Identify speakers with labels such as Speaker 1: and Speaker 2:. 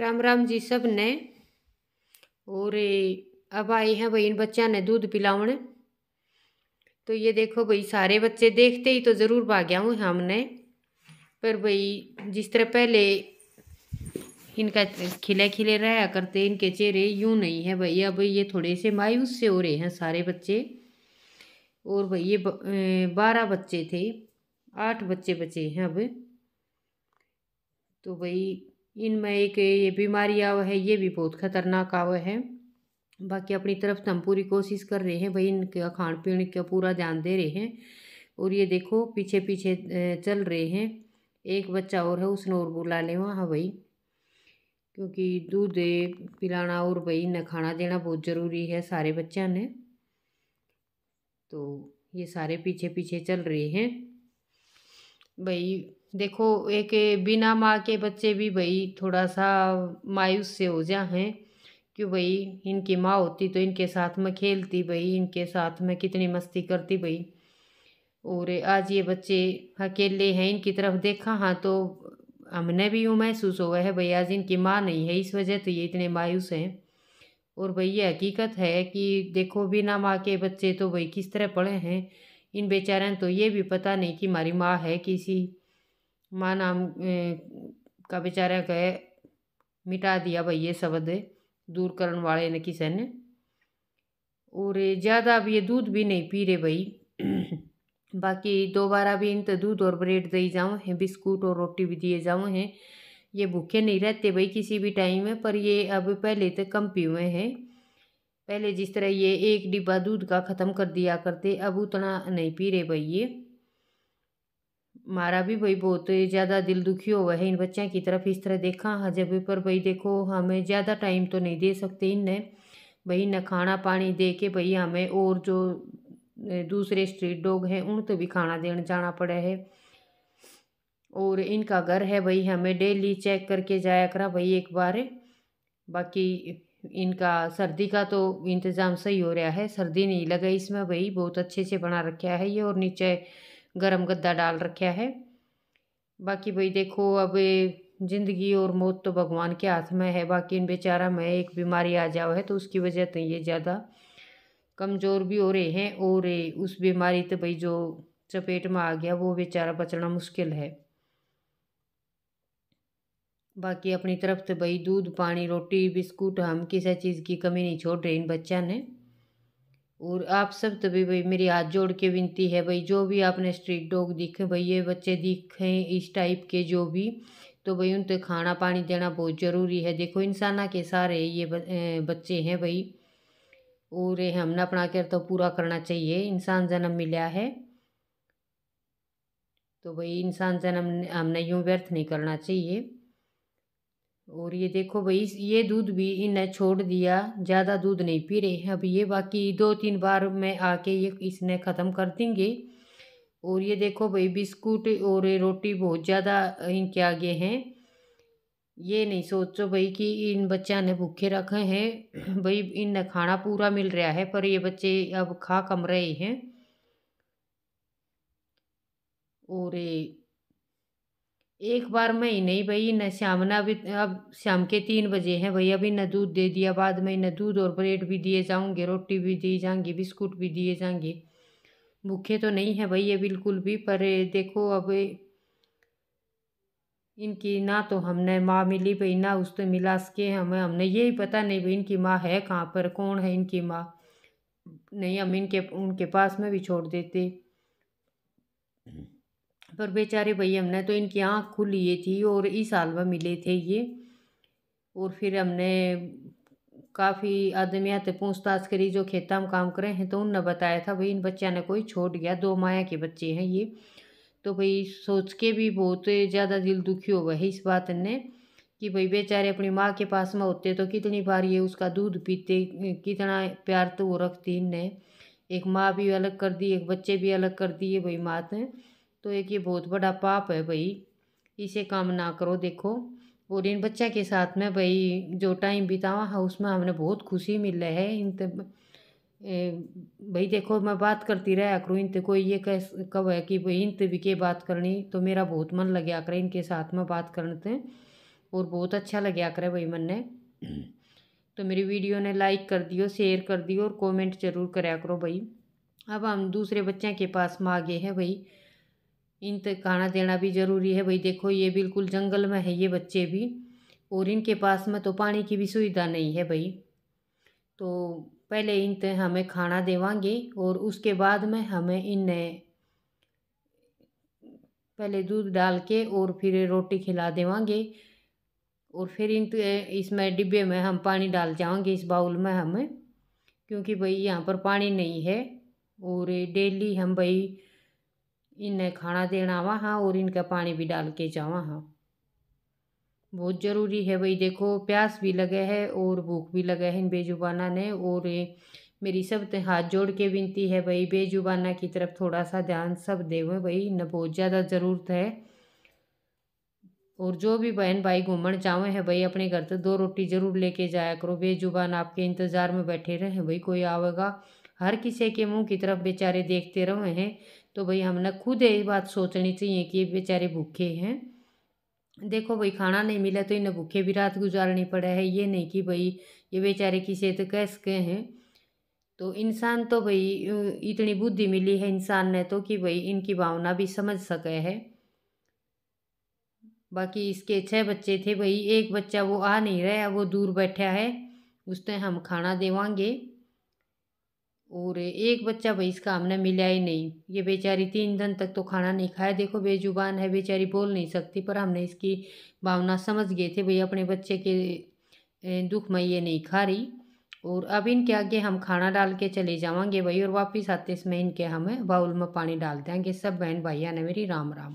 Speaker 1: राम राम जी सब ने और अब आए हैं भाई इन बच्चों ने दूध पिलावण तो ये देखो भाई सारे बच्चे देखते ही तो ज़रूर भाग्या हूँ हमने पर भाई जिस तरह पहले इनका खिले खिले रहा करते इनके चेहरे यूँ नहीं है भाई अब ये थोड़े से मायूस से हो रहे हैं सारे बच्चे और भाई ये बारह बच्चे थे आठ बच्चे बचे हैं अब तो भाई इनमें एक ये बीमारी आव है ये भी बहुत खतरनाक आव है बाकी अपनी तरफ तो हम पूरी कोशिश कर रहे हैं भाई इनका खान पीन का पूरा ध्यान दे रहे हैं और ये देखो पीछे पीछे चल रहे हैं एक बच्चा और है उसने और बुला ले वहाँ भाई क्योंकि दूध पिलाना और भाई इन्हें खाना देना बहुत ज़रूरी है सारे बच्चों ने तो ये सारे पीछे पीछे चल रहे हैं भाई देखो एक बिना माँ के बच्चे भी भाई थोड़ा सा मायूस से हो जा हैं कि भाई इनकी माँ होती तो इनके साथ में खेलती भाई इनके साथ में कितनी मस्ती करती भाई और आज ये बच्चे अकेले हैं इनकी तरफ देखा हाँ तो हमने भी यूँ महसूस हुआ है भाई आज इनकी माँ नहीं है इस वजह तो ये इतने मायूस हैं और भाई ये हकीकत है कि देखो बिना माँ के बच्चे तो भाई किस तरह पढ़े हैं इन बेचारे तो ये भी पता नहीं कि हमारी माँ है किसी माँ नाम का बेचारा कहे मिटा दिया भाई ये शब्द दूर करने वाले ने किसी ने और ज़्यादा अब ये दूध भी नहीं पी रहे भाई बाकी दोबारा भी इन तो दूध और ब्रेड दे जाऊँ हैं बिस्कुट और रोटी भी दिए जाऊँ हैं ये भूखे नहीं रहते भाई किसी भी टाइम में पर ये अब पहले तो कम पी हुए हैं पहले जिस तरह ये एक डिब्बा दूध का ख़त्म कर दिया करते अब उतना नहीं पी रहे भाई ये मारा भी भाई बहुत ज़्यादा दिल दुखी हुआ है इन बच्चों की तरफ इस तरह देखा हर हाँ, जगह पर भाई देखो हमें ज़्यादा टाइम तो नहीं दे सकते इनने भाई न खाना पानी दे के भाई हमें और जो दूसरे स्ट्रीट डॉग हैं उन तो भी खाना देने जाना पड़ा है और इनका घर है भाई हमें डेली चेक करके जाया करा भाई एक बार बाकी इनका सर्दी का तो इंतज़ाम सही हो रहा है सर्दी नहीं लगा इसमें भाई बहुत अच्छे से बना रखा है ये और नीचे गर्म गद्दा डाल रखा है बाकी भाई देखो अब ज़िंदगी और मौत तो भगवान के हाथ में है बाकी इन बेचारा में एक बीमारी आ जाओ है तो उसकी वजह तो ये ज़्यादा कमज़ोर भी हो रहे हैं और उस बीमारी तो भाई जो चपेट में आ गया वो बेचारा बचना मुश्किल है बाकी अपनी तरफ तो भाई दूध पानी रोटी बिस्कुट हम किसी चीज़ की कमी नहीं छोड़ रहे इन बच्चा ने और आप सब तो भी भाई मेरी हाथ जोड़ के विनती है भाई जो भी आपने स्ट्रीट डॉग दिखे भाई ये बच्चे दिखें इस टाइप के जो भी तो भाई उन पर तो खाना पानी देना बहुत ज़रूरी है देखो इंसाना के सारे ये बच्चे हैं भाई और हमने अपना कर तो पूरा करना चाहिए इंसान जन्म मिला है तो भाई इंसान जन्म हमने यूँ व्यर्थ नहीं करना चाहिए और ये देखो भाई ये दूध भी इन्हें छोड़ दिया ज़्यादा दूध नहीं पी रहे हैं अब ये बाकी दो तीन बार में आके ये इसने ख़त्म कर देंगे और ये देखो भाई बिस्कुट और रोटी बहुत ज़्यादा इनके आगे हैं ये नहीं सोचो भाई कि इन बच्चा ने भूखे रखे हैं भाई इन खाना पूरा मिल रहा है पर ये बच्चे अब खा कम रहे हैं और एक बार मैं ही नहीं भाई न श्याम ना अभी अब शाम के तीन बजे हैं भैया अभी न दूध दे दिया बाद में न दूध और ब्रेड भी दिए जाऊँगे रोटी भी दी जाएंगी बिस्कुट भी दिए जाएंगे भूखे तो नहीं है भैया बिल्कुल भी पर देखो अब इनकी ना तो हमने माँ मिली भाई ना उस तो मिला सके हमें हमने यही पता नहीं भाई इनकी माँ है कहाँ पर कौन है इनकी माँ नहीं हम इनके उनके पास में भी छोड़ देते हम्म। पर बेचारे भाई हमने तो इनकी आँख खुल लिए थी और इस साल में मिले थे ये और फिर हमने काफ़ी आदमी आते पूछताछ करी जो खेता में काम करे हैं तो उनने बताया था भाई इन बच्चा ने कोई छोड़ गया दो माया के बच्चे हैं ये तो भाई सोच के भी बहुत ज़्यादा दिल दुखी गए है इस बात ने कि भाई बेचारे अपनी माँ के पास में होते तो कितनी बार ये उसका दूध पीते कितना प्यार तो वो रखती इनने एक माँ भी अलग कर दी एक बच्चे भी अलग कर दिए भाई माँ ने तो एक ये बहुत बड़ा पाप है भाई इसे काम ना करो देखो और इन बच्चा के साथ में भाई जो टाइम बितावा है हाँ, उसमें हमने बहुत खुशी मिल रही है इन तब भाई देखो मैं बात करती रहा करूँ इन कोई ये कह कब है कि भाई इन भी के बात करनी तो मेरा बहुत मन लग गया करे इनके साथ में बात करते और बहुत अच्छा लग गया करे भाई मन ने तो मेरी वीडियो ने लाइक कर दियो शेयर कर दियो और कमेंट जरूर कराया करो भाई अब हम दूसरे बच्चे के पास मांगे हैं भाई इन तक तो खाना देना भी ज़रूरी है भाई देखो ये बिल्कुल जंगल में है ये बच्चे भी और इनके पास में तो पानी की भी सुविधा नहीं है भाई तो पहले इन तक तो हमें खाना देवांगे और उसके बाद में हमें इन्हें पहले दूध डाल के और फिर रोटी खिला देवांगे और फिर इन तो इसमें डिब्बे में हम पानी डाल जाएंगे इस बाउल में हमें क्योंकि भाई यहाँ पर पानी नहीं है और डेली हम भाई इन्हें खाना देना आवा हाँ और इनका पानी भी डाल के जावा हाँ बहुत ज़रूरी है भाई देखो प्यास भी लगे है और भूख भी लगे है इन बेजुबाना ने और मेरी सब हाथ जोड़ के विनती है भाई बेजुबाना की तरफ थोड़ा सा ध्यान सब दे भाई इन्हें बहुत ज़्यादा ज़रूरत है और जो भी बहन भाई घूमन जाओ हैं भाई अपने घर तो दो रोटी ज़रूर लेके जाया करो बेजुबान आपके इंतज़ार में बैठे रहे भाई कोई आवेगा हर किसी के मुंह की तरफ बेचारे देखते रहे हैं तो भाई हमने खुद ये बात सोचनी चाहिए कि ये बेचारे भूखे हैं देखो भाई खाना नहीं मिला तो इन्हें भूखे भी रात गुजारनी पड़ा है ये नहीं कि भाई ये बेचारे किसे तो कैस सके हैं तो इंसान तो भाई इतनी बुद्धि मिली है इंसान ने तो कि भाई इनकी भावना भी समझ सके है बाकी इसके छः बच्चे थे भाई एक बच्चा वो आ नहीं रहा वो दूर बैठा है उसने हम खाना देवांगे और एक बच्चा भाई इसका हमने मिला ही नहीं ये बेचारी तीन दिन तक तो खाना नहीं खाया देखो बेजुबान है बेचारी बोल नहीं सकती पर हमने इसकी भावना समझ गए थे भाई अपने बच्चे के दुख में ये नहीं खा रही और अब इनके आगे हम खाना डाल के चले जाएंगे भाई और वापस आते समय इनके हम बाउल में पानी डाल देंगे सब बहन भाइया ने मेरी राम राम